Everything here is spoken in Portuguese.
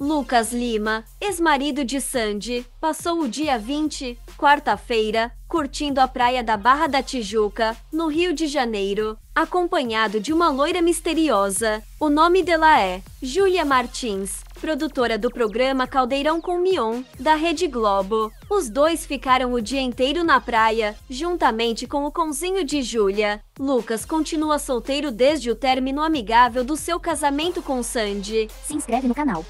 Lucas Lima, ex-marido de Sandy, passou o dia 20, quarta-feira, curtindo a praia da Barra da Tijuca, no Rio de Janeiro, acompanhado de uma loira misteriosa. O nome dela é Júlia Martins, produtora do programa Caldeirão com Mion, da Rede Globo. Os dois ficaram o dia inteiro na praia, juntamente com o conzinho de Júlia. Lucas continua solteiro desde o término amigável do seu casamento com Sandy. Se inscreve no canal.